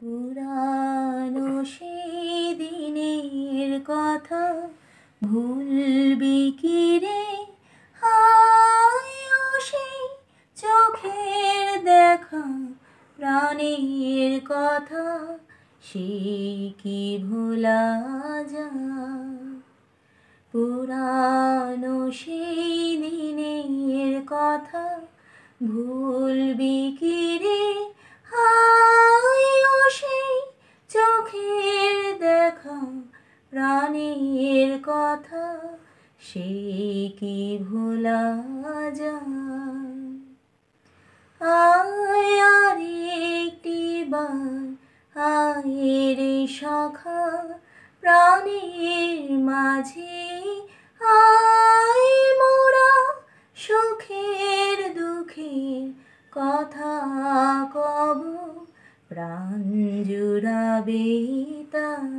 পুরানো সেই দিনের কথা ভুলবি কি রে হায় সেই চোখের দেখা প্রাণের কথা সেই কি ভোলা যা পুরানো সেই দিনের কথা ভুলবি কি রে প্রাণীর কথা সে কি ভোলা যায় আয় আর একটি বার আয়ের সখা প্রাণীর মাঝে আই মোরা সুখের দুঃখের কথা কব প্রাণ জুড়াবে তা